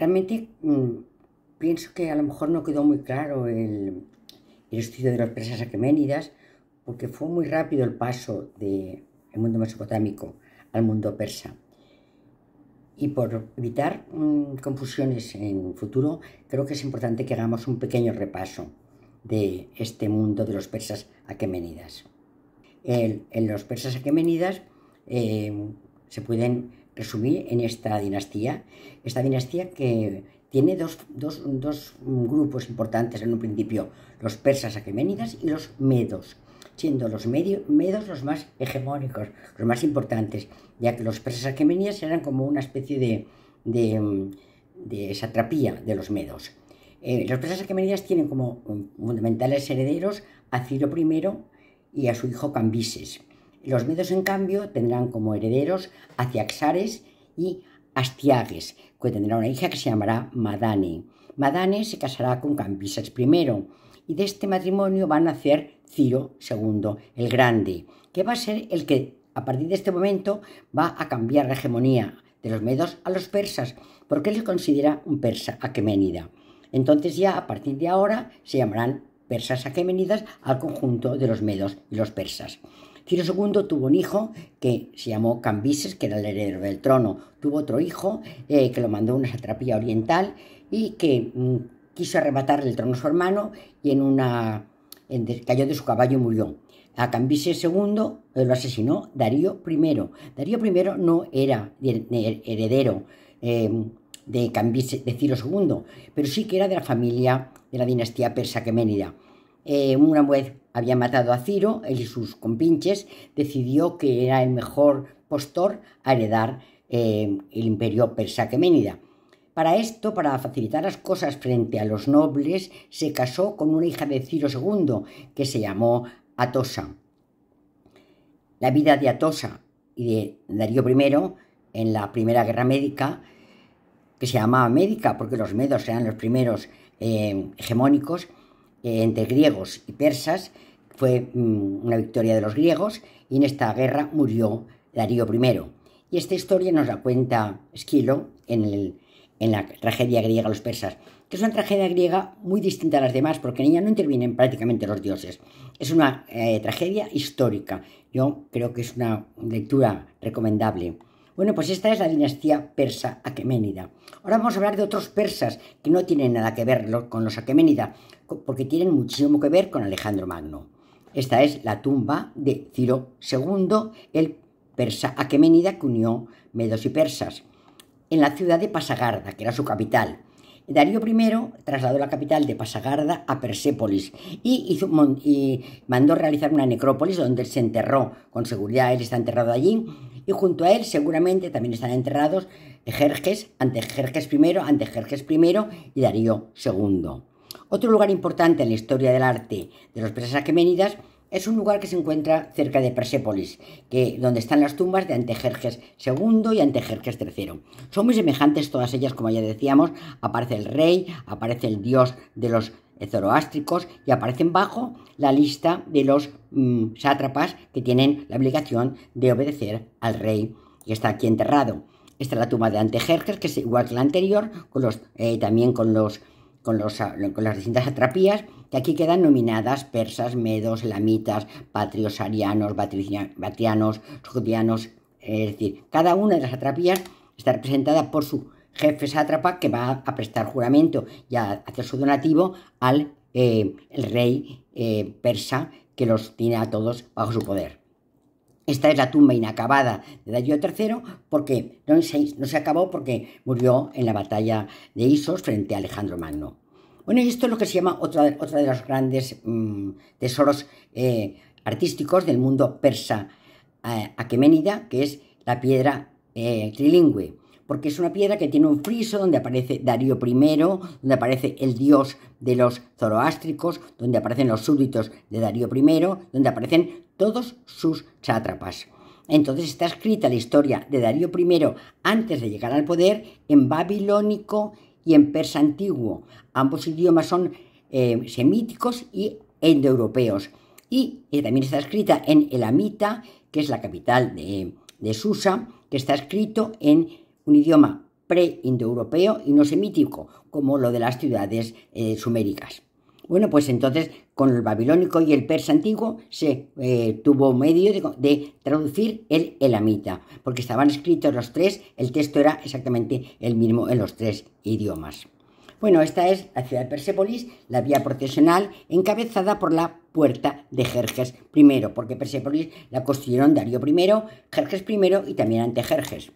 Realmente mm, pienso que a lo mejor no quedó muy claro el, estudio de los persas aqueménidas, porque fue muy rápido el paso del mundo mesopotámico al mundo persa. Y por evitar mm, confusiones en futuro, creo que es importante que hagamos un pequeño repaso de este mundo de los persas aqueménidas. en los persas aqueménidas eh, se pueden resumir en esta dinastía. Esta dinastía que tiene dos, dos, dos grupos importantes en un principio, los persas aqueménidas y los medos siendo los medos los más hegemónicos, los más importantes, ya que los persas aqueménidas eran como una especie de, de, de satrapía de los medos. Eh, los persas aqueménidas tienen como mm, fundamentales herederos a Ciro I y a su hijo Cambises. Los medos, en cambio, tendrán como herederos Ciaxares y Astiages, que tendrá una hija que se llamará Madane. Madane se casará con Cambises I, y de este matrimonio va a nacer Ciro II, el Grande, que va a ser el que, a partir de este momento, va a cambiar la hegemonía de los medos a los persas, porque él se considera un persa aqueménida. Entonces ya, a partir de ahora, se llamarán persas aqueménidas al conjunto de los medos y los persas. Ciro II tuvo un hijo que se llamó Cambises, que era el heredero del trono. Tuvo otro hijo eh, que lo mandó a una satrapía oriental y que mm, quiso arrebatarle el trono a su hermano y en una en, cayó de su caballo y murió. A Cambises II eh, lo asesinó Darío I. Darío I no era heredero em, de, Cambises, Ciro II, pero sí que era de la familia de la dinastía persa queménida. Eh, una vez había matado a Ciro, él y sus compinches, decidió que era el mejor postor a heredar eh, el imperio persa Menida. Para esto, para facilitar las cosas frente a los nobles, se casó con una hija de Ciro II, que se llamó Atosa. La vida de Atosa y de Darío I en la Primera Guerra Médica, que se llamaba Médica porque los medos eran los primeros eh, hegemónicos, eh, entre griegos y persas, fue mm, una victoria de los griegos y en esta guerra murió Darío I. Y esta historia nos la cuenta Esquilo en, la tragedia griega Los persas, que es una tragedia griega muy distinta a las demás porque en ella no intervienen prácticamente los dioses. Es una eh, tragedia histórica. Yo creo que es una lectura recomendable. Bueno, pues esta es la dinastía persa aqueménida. Ahora vamos a hablar de otros persas que no tienen nada que ver con los aqueménida porque tienen muchísimo que ver con Alejandro Magno. Esta es la tumba de Ciro II, el persa aquemenida que unió medos y persas, en la ciudad de Pasagarda, que era su capital. Darío I trasladó la capital de Pasagarda a Persépolis y, y, mandó realizar una necrópolis donde él se enterró. Con seguridad él está enterrado allí y junto a él seguramente también están enterrados Jerjes, ante Jerjes I, ante Jerjes I y Darío II. Otro lugar importante en la historia del arte de los presas aquemenidas es un lugar que se encuentra cerca de Persépolis, que, donde están las tumbas de Antejerjes II y Antejerjes III. Son muy semejantes todas ellas, como ya decíamos, aparece el rey, aparece el dios de los zoroástricos y aparecen bajo la lista de los mm, sátrapas que tienen la obligación de obedecer al rey que está aquí enterrado. Esta es la tumba de Antejerjes, que es igual que la anterior, con los, eh, también con los con, los, con las distintas atrapías, que aquí quedan nominadas persas, medos, lamitas, patrios, arianos, batianos, es decir, cada una de las atrapías está representada por su jefe sátrapa que va a prestar juramento y a hacer su donativo al eh, rey eh, persa que los tiene a todos bajo su poder. Esta es la tumba inacabada de Darío III porque no se, acabó porque murió en la batalla de Isos frente a Alejandro Magno. Bueno, y esto es lo que se llama otro de los grandes mm, tesoros eh, artísticos del mundo persa eh, aqueménida, que es la piedra eh, trilingüe porque es una piedra que tiene un friso donde aparece Darío I, donde aparece el dios de los zoroástricos, donde aparecen los súbditos de Darío I, donde aparecen todos sus sátrapas. Entonces está escrita la historia de Darío I antes de llegar al poder en babilónico y en persa antiguo. Ambos idiomas son eh, semíticos y indoeuropeos. Y eh, también está escrita en Elamita, que es la capital de Susa, que está escrito en un idioma pre-indoeuropeo y no semítico, como lo de las ciudades eh, suméricas. Bueno, pues entonces con el babilónico y el persa antiguo se eh, tuvo medio de, traducir el elamita, porque estaban escritos los tres, el texto era exactamente el mismo en los tres idiomas. Bueno, esta es la ciudad de Persépolis, la vía procesional encabezada por la puerta de Jerjes I, porque Persépolis la construyeron Darío I, Jerjes I y también Ante Jerjes.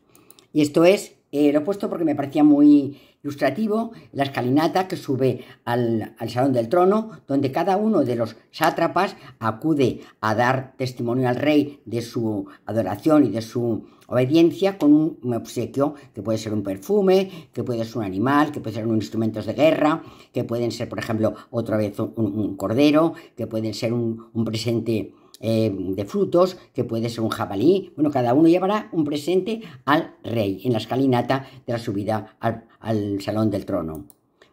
Y esto es, eh, lo he puesto porque me parecía muy ilustrativo, la escalinata que sube al, Salón del Trono, donde cada uno de los sátrapas acude a dar testimonio al rey de su adoración y de su obediencia con un obsequio que puede ser un perfume, que puede ser un animal, que puede ser un instrumentos de guerra, que pueden ser, por ejemplo, otra vez un, cordero, que pueden ser un presente eh, de frutos, que puede ser un jabalí. Bueno, cada uno llevará un presente al rey en la escalinata de la subida al, al salón del trono.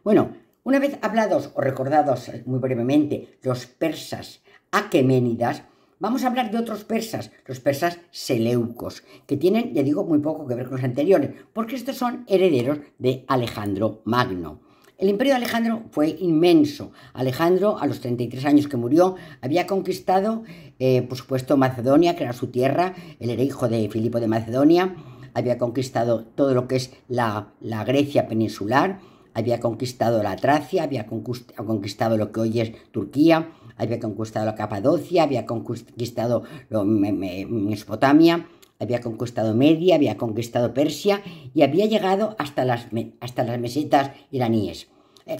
Bueno, una vez hablados o recordados eh, muy brevemente los persas aqueménidas, Vamos a hablar de otros persas, los persas seleucos, que tienen, ya digo, muy poco que ver con los anteriores, porque estos son herederos de Alejandro Magno. El imperio de Alejandro fue inmenso. Alejandro, a los 33 años que murió, había conquistado, eh, por supuesto, Macedonia, que era su tierra, él era hijo de Filipo de Macedonia, había conquistado todo lo que es la, Grecia peninsular, había conquistado la Tracia, había conquistado lo que hoy es Turquía, había conquistado la Capadocia, había conquistado Mesopotamia, había conquistado Media, había conquistado Persia y había llegado hasta las, hasta las mesetas iraníes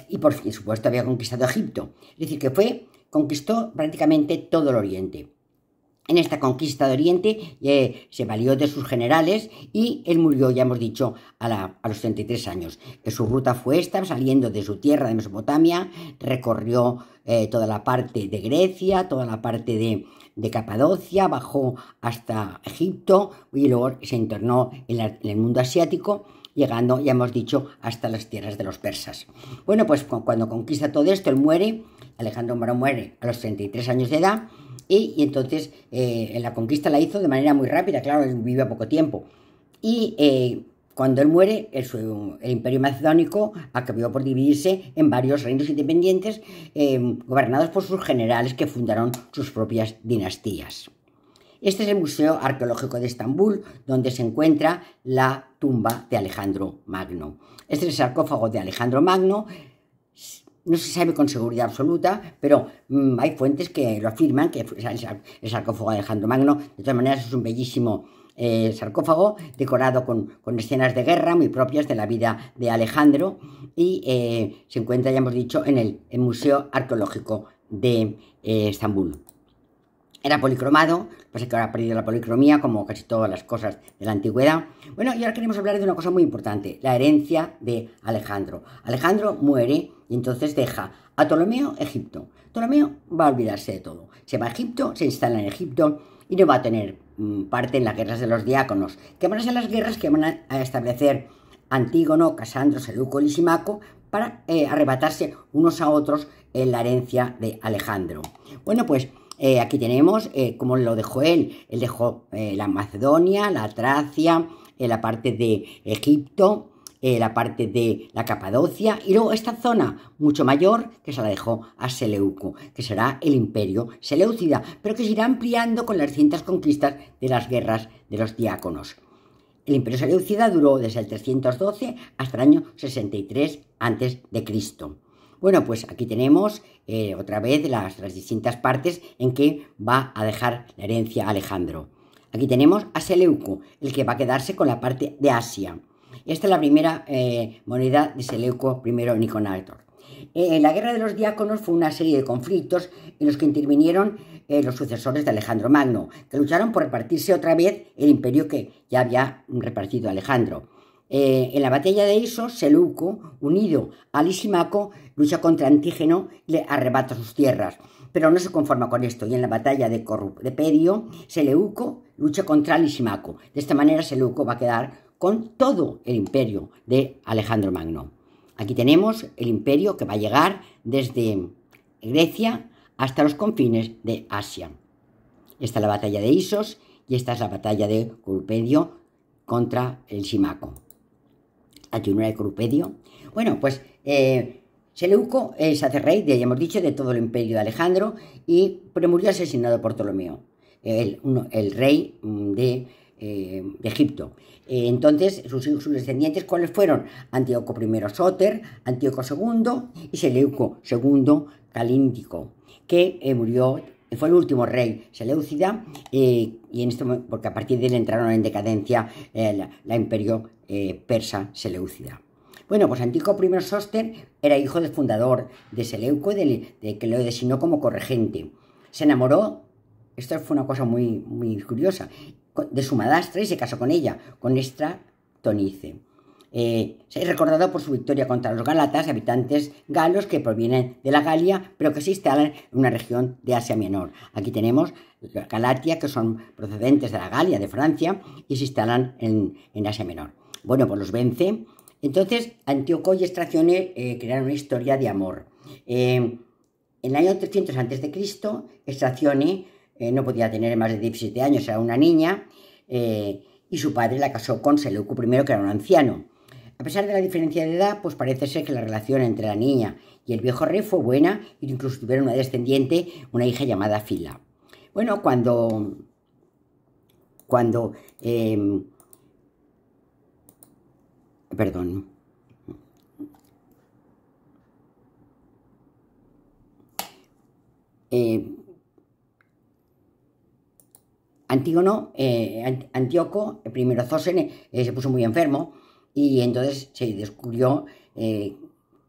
y por supuesto había conquistado Egipto. Es decir, que fue, conquistó prácticamente todo el Oriente. En esta conquista de Oriente eh, se valió de sus generales y él murió, ya hemos dicho, a, los 33 años. Que eh, su ruta fue esta, saliendo de su tierra de Mesopotamia, recorrió eh, toda la parte de Grecia, toda la parte de, de, Capadocia, bajó hasta Egipto y luego se internó en el mundo asiático llegando, ya hemos dicho, hasta las tierras de los persas. Bueno, pues cuando conquista todo esto, él muere, Alejandro Morón muere a los 33 años de edad, y, entonces eh, la conquista la hizo de manera muy rápida, claro, él a poco tiempo. Y eh, cuando él muere, el, imperio macedónico acabó por dividirse en varios reinos independientes, eh, gobernados por sus generales que fundaron sus propias dinastías. Este es el Museo Arqueológico de Estambul, donde se encuentra la tumba de Alejandro Magno. Este es el sarcófago de Alejandro Magno. No se sabe con seguridad absoluta, pero mm, hay fuentes que lo afirman, que es el sarcófago de Alejandro Magno. De todas maneras, es un bellísimo eh, sarcófago decorado con, escenas de guerra muy propias de la vida de Alejandro y eh, se encuentra, ya hemos dicho, en el, Museo Arqueológico de eh, Estambul era policromado, pasa pues que ahora ha perdido la policromía, como casi todas las cosas de la antigüedad. Bueno, y ahora queremos hablar de una cosa muy importante, la herencia de Alejandro. Alejandro muere y entonces deja a Ptolomeo Egipto. Ptolomeo va a olvidarse de todo. Se va a Egipto, se instala en Egipto y no va a tener mm, parte en las guerras de los diáconos, que van a ser las guerras que van a, establecer Antígono, Casandro, Seleuco y Simaco para eh, arrebatarse unos a otros en la herencia de Alejandro. Bueno, pues eh, aquí tenemos eh, como lo dejó él. Él dejó eh, la Macedonia, la Tracia, la parte de Egipto, la parte de la Capadocia y luego esta zona mucho mayor que se la dejó a Seleuco, que será el imperio seleucida, pero que se irá ampliando con las distintas conquistas de las guerras de los diáconos. El imperio seleucida duró desde el 312 hasta el año 63 a.C. Bueno, pues aquí tenemos eh, otra vez las, distintas partes en que va a dejar la herencia Alejandro. Aquí tenemos a Seleuco, el que va a quedarse con la parte de Asia. Esta es la primera eh, moneda de Seleuco I Niconátor. Eh, la guerra de los diáconos fue una serie de conflictos en los que intervinieron los sucesores de Alejandro Magno, que lucharon por repartirse otra vez el imperio que ya había repartido Alejandro. Eh, en la batalla de Isos, Seleuco, unido a Lisímaco, lucha contra Antígeno y le arrebata sus tierras. Pero no se conforma con esto y en la batalla de Corrupedio, Seleuco lucha contra Lisímaco. De esta manera, Seleuco va a quedar con todo el imperio de Alejandro Magno. Aquí tenemos el imperio que va a llegar desde Grecia hasta los confines de Asia. Esta es la batalla de Isos y esta es la batalla de Corupedio contra el Simaco de Crupedio. Bueno, pues eh, Seleuco es hace rey, ya hemos dicho, de todo el imperio de Alejandro y murió asesinado por Ptolomeo, el, rey mm, eh, de, Egipto. Eh, entonces, sus, sus descendientes, ¿cuáles fueron? Antíoco I Soter, Antíoco II y Seleuco II Calíndico, que murió fue el último rey Seleucida, y en este porque a partir de él entraron en decadencia eh, la, imperio eh, persa Seleucida. Bueno, pues Antico I Sóster era hijo del fundador de Seleuco, que lo designó como corregente. Se enamoró, esto fue una cosa muy, muy curiosa, de su madrastra y se casó con ella, con Estra Tonice. Eh, se ha recordado por su victoria contra los Galatas, habitantes galos que provienen de la Galia, pero que se instalan en una región de Asia Menor. Aquí tenemos los Galatia, que son procedentes de la Galia, de Francia, y se instalan en, Asia Menor. Bueno, pues los vence. Entonces, Antíoco y Estracione eh, crearon una historia de amor. Eh, en el año 300 a.C., Estracione no podía tener más de 17 años, era una niña, y su padre la casó con Seleuco I, que era un anciano. A pesar de la diferencia de edad, pues parece ser que la relación entre la niña y el viejo rey fue buena y incluso tuvieron una descendiente, una hija llamada Fila. Bueno, cuando, cuando, em, perdón, eh, Antígono, eh, Antíoco, el primero Zosene, eh, se puso muy enfermo y entonces se descubrió eh,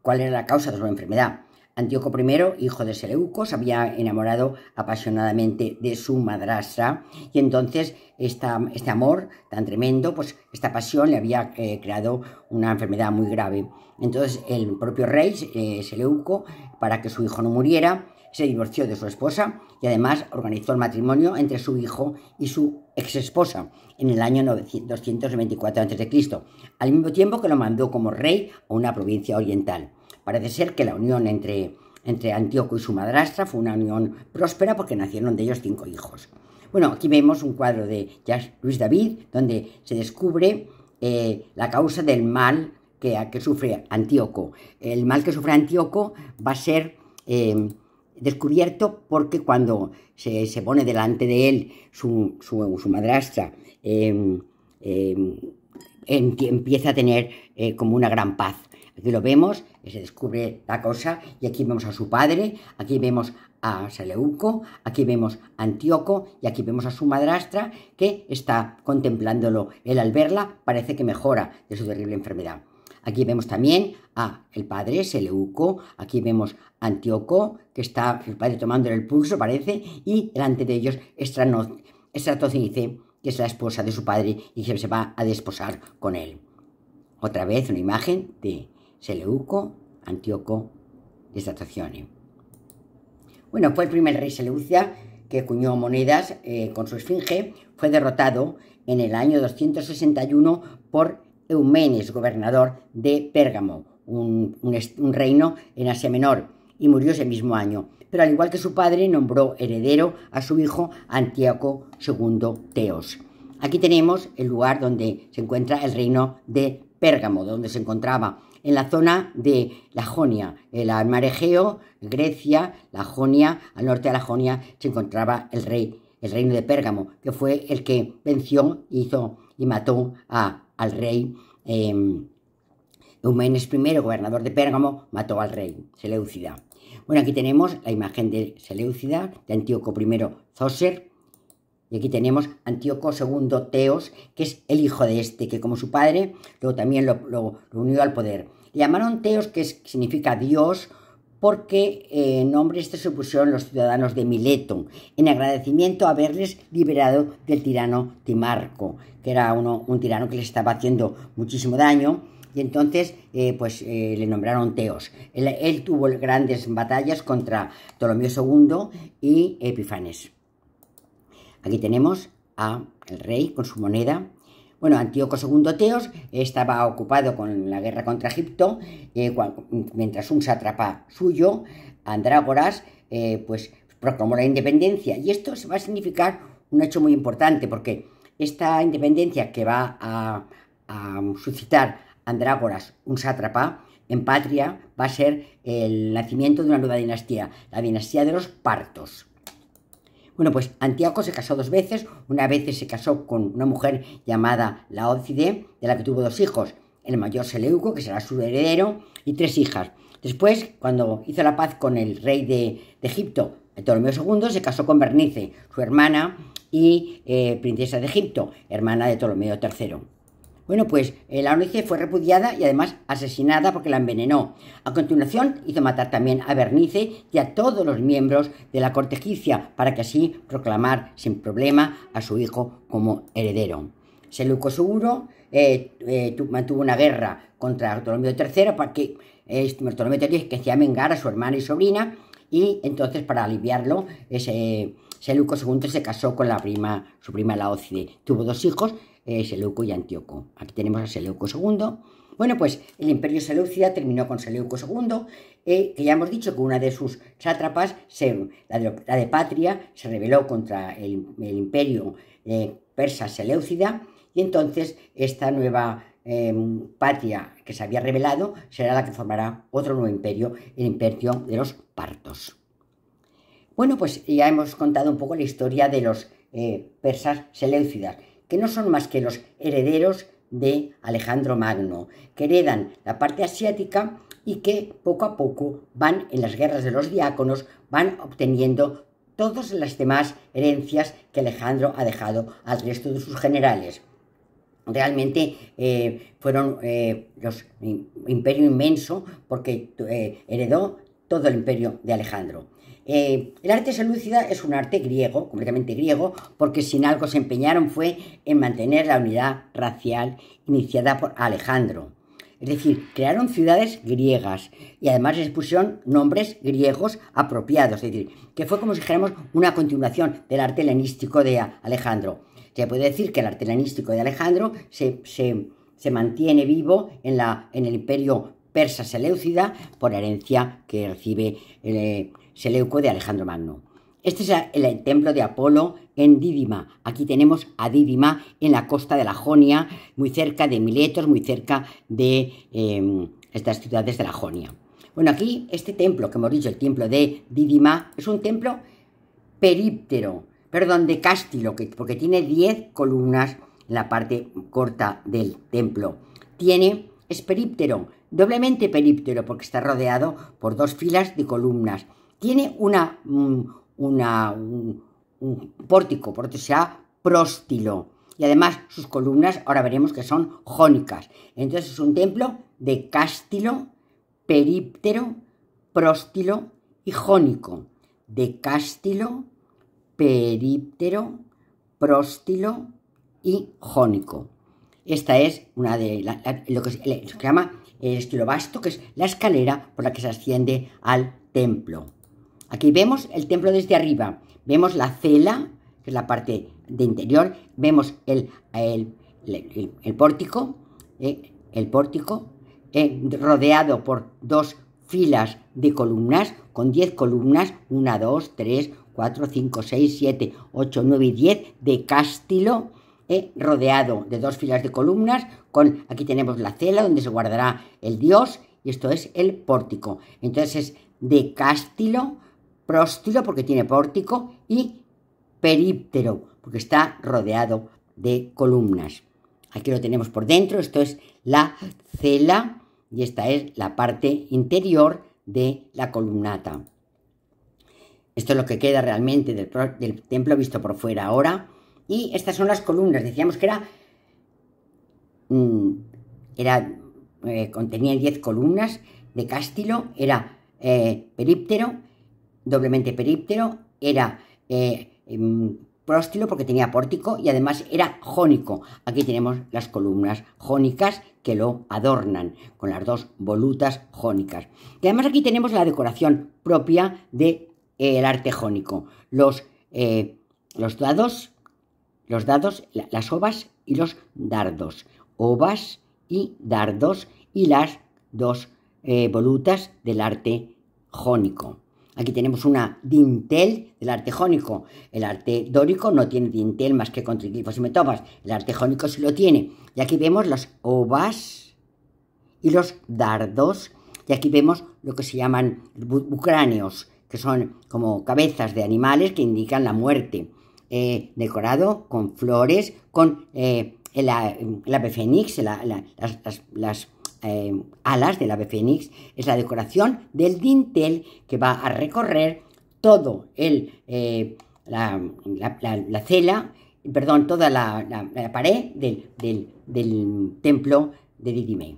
cuál era la causa de su enfermedad. Antíoco I, hijo de Seleuco, se había enamorado apasionadamente de su madrastra y entonces este amor tan tremendo, pues esta pasión le había eh, creado una enfermedad muy grave. Entonces el propio rey eh, Seleuco, para que su hijo no muriera, se divorció de su esposa y además organizó el matrimonio entre su hijo y su ex esposa en el año 224 a.C., al mismo tiempo que lo mandó como rey a una provincia oriental. Parece ser que la unión entre, entre Antíoco y su madrastra fue una unión próspera porque nacieron de ellos cinco hijos. Bueno, aquí vemos un cuadro de Luis David donde se descubre eh, la causa del mal que, sufre Antíoco. El mal que sufre Antíoco va a ser... Eh, descubierto porque cuando se, pone delante de él su, madrastra, em, em, empieza a tener eh, como una gran paz. Aquí lo vemos, se descubre la cosa, y aquí vemos a su padre, aquí vemos a Seleuco, aquí vemos a Antíoco, y aquí vemos a su madrastra que está contemplándolo. Él al verla parece que mejora de su terrible enfermedad. Aquí vemos también a el padre Seleuco, aquí vemos a Antíoco, que está el padre tomándole el pulso, parece, y delante de ellos Estratocinice, que es la esposa de su padre y que se va a desposar con él. Otra vez una imagen de Seleuco, Antíoco y Estratocione. Bueno, fue el primer rey Seleucia que cuñó monedas eh, con su esfinge, fue derrotado en el año 261 por Eumenes, gobernador de Pérgamo, un, reino en Asia Menor, y murió ese mismo año. Pero al igual que su padre, nombró heredero a su hijo Antíoco II Teos. Aquí tenemos el lugar donde se encuentra el reino de Pérgamo, donde se encontraba en la zona de la Jonia, el mar Grecia, la Jonia, al norte de la Jonia se encontraba el rey, el reino de Pérgamo, que fue el que venció, hizo y mató a al rey. Em, Eumenes I, gobernador de Pérgamo, mató al rey Seleucida. Bueno, aquí tenemos la imagen de Seleucida, de Antíoco I Zoser, y aquí tenemos Antíoco II Teos, que es el hijo de este, que como su padre, luego también lo, unió al poder. Le llamaron Teos, que significa Dios, porque eh, en nombre este se pusieron los ciudadanos de Mileto, en agradecimiento a haberles liberado del tirano Timarco, que era uno, un tirano que les estaba haciendo muchísimo daño, y entonces eh, pues eh, le nombraron Teos. Él, tuvo grandes batallas contra Ptolomeo II y Epifanes. Aquí tenemos a el rey con su moneda, bueno, Antíoco II Teos estaba ocupado con la guerra contra Egipto, eh, mientras un sátrapa suyo, Andrágoras, eh, pues proclamó la independencia. Y esto va a significar un hecho muy importante, porque esta independencia que va a suscitar Andrágoras, un sátrapa, en patria, va a ser el nacimiento de una nueva dinastía, la dinastía de los partos. Bueno, pues Antíoco se casó dos veces. Una vez se casó con una mujer llamada Laócide, de la que tuvo dos hijos, el mayor Seleuco, que será su heredero, y tres hijas. Después, cuando hizo la paz con el rey de, Egipto, Ptolomeo II, se casó con Bernice, su hermana y eh, princesa de Egipto, hermana de Ptolomeo III. Bueno, pues eh, la fue repudiada y además asesinada porque la envenenó. A continuación hizo matar también a Bernice y a todos los miembros de la corte egipcia para que así proclamar sin problema a su hijo como heredero. Seleuco Seguro eh, eh, mantuvo una guerra contra Ptolomeo III para que Ptolomeo III que hacía vengar a su hermana y sobrina y entonces para aliviarlo ese Seleuco II se casó con la prima, su prima Laócide. Tuvo dos hijos, eh, Seleuco y Antíoco. Aquí tenemos a Seleuco II. Bueno, pues el imperio seleucida terminó con Seleuco II, eh, que ya hemos dicho que una de sus sátrapas, la, de, Patria, se rebeló contra el, imperio eh, persa seleucida y entonces esta nueva em, patria que se había revelado será la que formará otro nuevo imperio, el imperio de los partos. Bueno, pues ya hemos contado un poco la historia de los persas seleucidas que no son más que los herederos de Alejandro Magno, que heredan la parte asiática y que poco a poco van en las guerras de los diáconos, van obteniendo todas las demás herencias que Alejandro ha dejado al resto de sus generales. Realmente eh, fueron eh, los, imperio inmenso porque eh, heredó todo el imperio de Alejandro. Eh, el arte selúcida es un arte griego, completamente griego, porque sin algo se empeñaron fue en mantener la unidad racial iniciada por Alejandro. Es decir, crearon ciudades griegas y además les pusieron nombres griegos apropiados. Es decir, que fue como si dijéramos una continuación del arte helenístico de Alejandro. Se puede decir que el arte helenístico de Alejandro se, mantiene vivo en, la, en el imperio persa seleucida por herencia que recibe. Eh, Seleuco de Alejandro Magno. Este es el templo de Apolo en Dídima. Aquí tenemos a Dídima en la costa de la Jonia, muy cerca de Miletos, muy cerca de em, estas ciudades de la Jonia. Bueno, aquí este templo, que hemos dicho, el templo de Dídima, es un templo períptero, perdón, de cástilo, porque tiene 10 columnas en la parte corta del templo. Tiene, es períptero, doblemente períptero, porque está rodeado por dos filas de columnas tiene una, pórtico, un, lo pórtico, porque sea próstilo. Y además sus columnas, ahora veremos que son jónicas. Entonces es un templo de cástilo, períptero, próstilo y jónico. De cástilo, períptero, próstilo y jónico. Esta es una de lo, que se, llama el estilobasto, que es la escalera por la que se asciende al templo. Aquí vemos el templo desde arriba, vemos la cela, que es la parte de interior, vemos el, el, pórtico, el pórtico eh, eh, rodeado por dos filas de columnas, con diez columnas, una, dos, tres, cuatro, cinco, seis, siete, ocho, nueve y diez, de castillo eh, rodeado de dos filas de columnas, con aquí tenemos la cela donde se guardará el dios, y esto es el pórtico. Entonces es de cástilo, próstilo porque tiene pórtico y períptero porque está rodeado de columnas. Aquí lo tenemos por dentro, esto es la cela y esta es la parte interior de la columnata. Esto es lo que queda realmente del, templo visto por fuera ahora. Y estas son las columnas, decíamos que era, mm, era eh, contenía 10 columnas de cástilo, era eh, períptero doblemente períptero, era eh, em, próstilo porque tenía pórtico y además era jónico. Aquí tenemos las columnas jónicas que lo adornan con las dos volutas jónicas. Y además aquí tenemos la decoración propia del de, eh, arte jónico. Los, eh, dados, las ovas y los dardos. Ovas y dardos y las dos volutas del arte jónico. Aquí tenemos una dintel del arte jónico. El arte dórico no tiene dintel más que con triglifos y metopas. El arte jónico sí lo tiene. Y aquí vemos las ovas y los dardos. Y aquí vemos lo que se llaman bucráneos, que son como cabezas de animales que indican la muerte. Eh, decorado con flores, con eh, la, la, las, las, las Em, alas del ave fénix es la decoración del dintel que va a recorrer todo el, eh, la, cela, perdón, toda la, pared del, templo de Didime.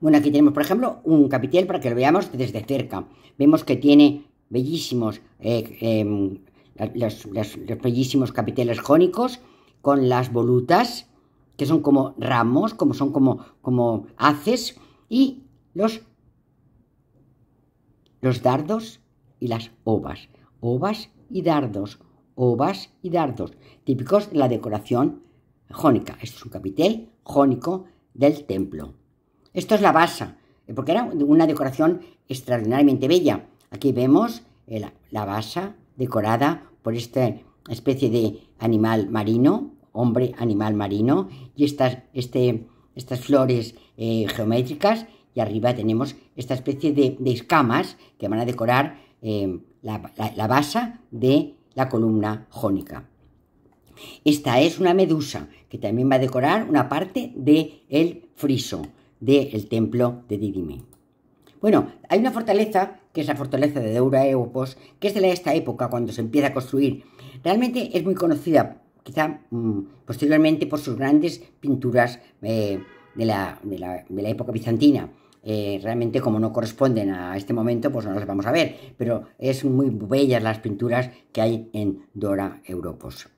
Bueno, aquí tenemos, por ejemplo, un capitel para que lo veamos desde cerca. Vemos que tiene bellísimos, eh, em, los, los bellísimos capiteles jónicos con las volutas que son como ramos, como son como, como haces, y los, los dardos y las ovas. Ovas y dardos, ovas y dardos, típicos de la decoración jónica. Esto es un capitel jónico del templo. Esto es la basa, eh, porque era una decoración extraordinariamente bella. Aquí vemos eh, la, la basa decorada por esta especie de animal marino, hombre, animal marino, y estas, este, estas flores eh, geométricas, y arriba tenemos esta especie de, escamas que van a decorar eh, la, base de la columna jónica. Esta es una medusa que también va a decorar una parte del el friso del templo de Didime. Bueno, hay una fortaleza, que es la fortaleza de Deura que es de esta época cuando se empieza a construir. Realmente es muy conocida quizá mm, posteriormente por sus grandes pinturas eh, de, la, época bizantina. Eh, realmente como no corresponden a este momento, pues no las vamos a ver, pero es muy bellas las pinturas que hay en Dora Europos.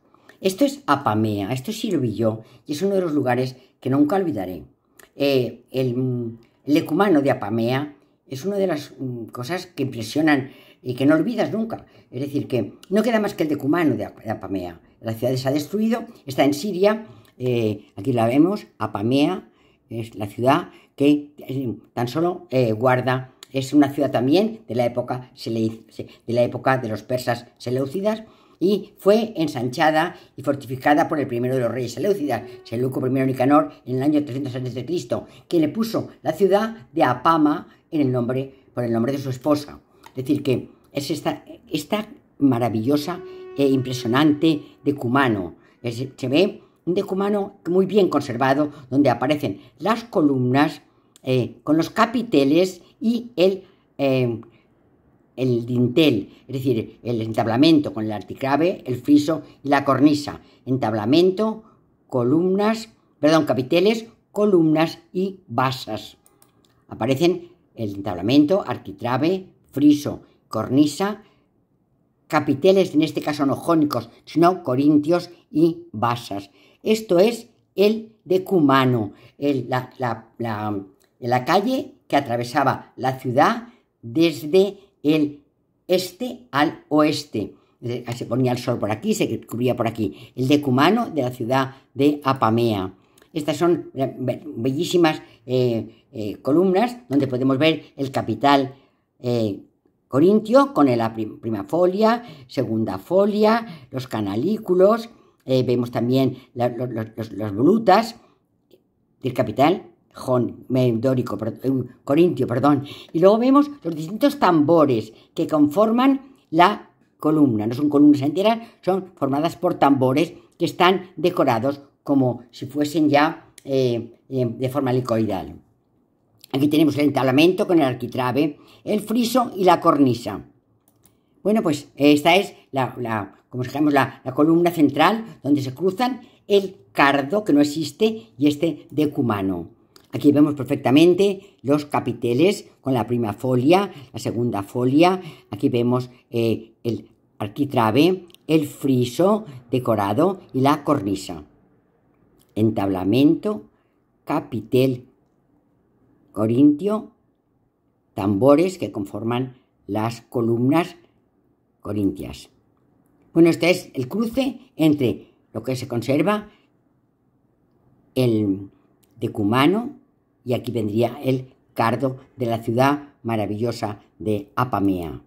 Esto es Apamea, esto es Sirvillo, y es uno de los lugares que nunca olvidaré. Eh, el, lecumano de Apamea es una de las mm, cosas que impresionan y que no olvidas nunca. Es decir, que no queda más que el decumano de Apamea la ciudad se ha destruido, está en Siria, eh, aquí la vemos, Apamea, es la ciudad que eh, tan solo eh, guarda, es una ciudad también de la época, de, la época de los persas seleucidas, y fue ensanchada y fortificada por el primero de los reyes seleucidas, Seleuco I Nicanor, en el año 300 a.C., que le puso la ciudad de Apama en el nombre, por el nombre de su esposa. Es decir, que es esta, esta maravillosa eh, impresionante decumano. se ve un decumano muy bien conservado, donde aparecen las columnas eh, con los capiteles y el, eh, el dintel, es decir, el entablamento con el articlave, el friso y la cornisa. Entablamento, columnas, perdón, capiteles, columnas y basas. Aparecen el entablamento, arquitrave, friso, cornisa capiteles, en este caso no jónicos, sino corintios y basas. Esto es el decumano, la, calle que atravesaba la ciudad desde el este al oeste. Eh, se ponía el sol por aquí, se cubría por aquí. El decumano de la ciudad de Apamea. Estas son eh, bellísimas eh, columnas donde podemos ver el capital corintio con la prima folia, segunda folia, los canalículos, eh, vemos también las volutas del capital, eh, corintio, perdón. Y luego vemos los distintos tambores que conforman la columna. No son columnas enteras, son formadas por tambores que están decorados como si fuesen ya eh, de forma helicoidal. Aquí tenemos el entablamento con el arquitrabe, el friso y la cornisa. Bueno, pues esta es la, como la, columna central donde se cruzan el cardo, que no existe, y este decumano. Aquí vemos perfectamente los capiteles con la primera folia, la segunda folia. Aquí vemos eh, el arquitrabe, el friso decorado y la cornisa. Entablamento, capitel corintio, tambores que conforman las columnas corintias. Bueno, este es el cruce entre lo que se conserva, el decumano, y aquí vendría el cardo de la ciudad maravillosa de Apamea.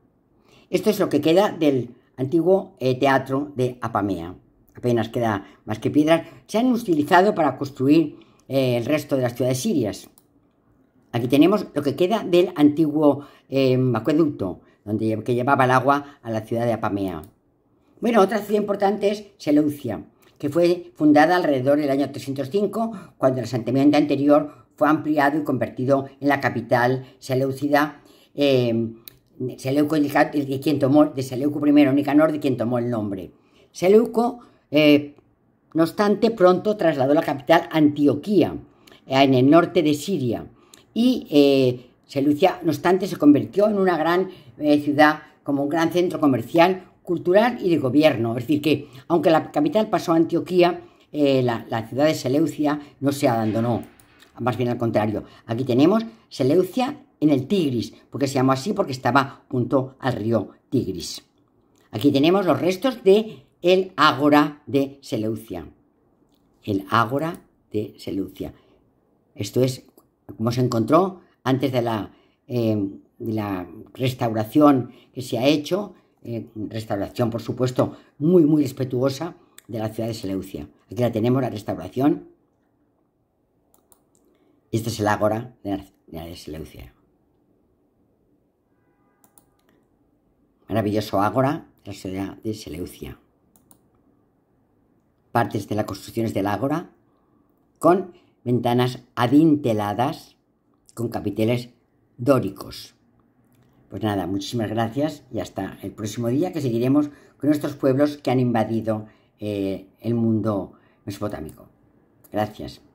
Esto es lo que queda del antiguo eh, teatro de Apamea. Apenas queda más que piedras. Se han utilizado para construir eh, el resto de las ciudades sirias. Aquí tenemos lo que queda del antiguo eh, acueducto, donde, que llevaba el agua a la ciudad de Apamea. Bueno, otra ciudad importante es Seleucia, que fue fundada alrededor del año 305, cuando el asentamiento anterior fue ampliado y convertido en la capital seleucida. Em, Seleuco, quien tomó, de Seleuco I Nicanor, de quien tomó el nombre. Seleuco, eh, no obstante, pronto trasladó la capital a Antioquía, en el norte de Siria y eh, Seleucia, no obstante, se convirtió en una gran eh, ciudad, como un gran centro comercial, cultural y de gobierno. Es decir, que aunque la capital pasó a Antioquía, eh, la, ciudad de Seleucia no se abandonó. Más bien al contrario. Aquí tenemos Seleucia en el Tigris, porque se llamó así porque estaba junto al río Tigris. Aquí tenemos los restos de el ágora de Seleucia. El ágora de Seleucia. Esto es como se encontró antes eh, de la, restauración que se ha hecho, eh, restauración por supuesto muy, muy respetuosa de la ciudad de Seleucia. Aquí la tenemos, la restauración. Este es el ágora de la ciudad de Seleucia. Maravilloso ágora de la ciudad de Seleucia. Partes de las construcciones del ágora con ventanas adinteladas con capiteles dóricos. Pues nada, muchísimas gracias y hasta el próximo día que seguiremos con estos pueblos que han invadido eh, el mundo mesopotámico. Gracias.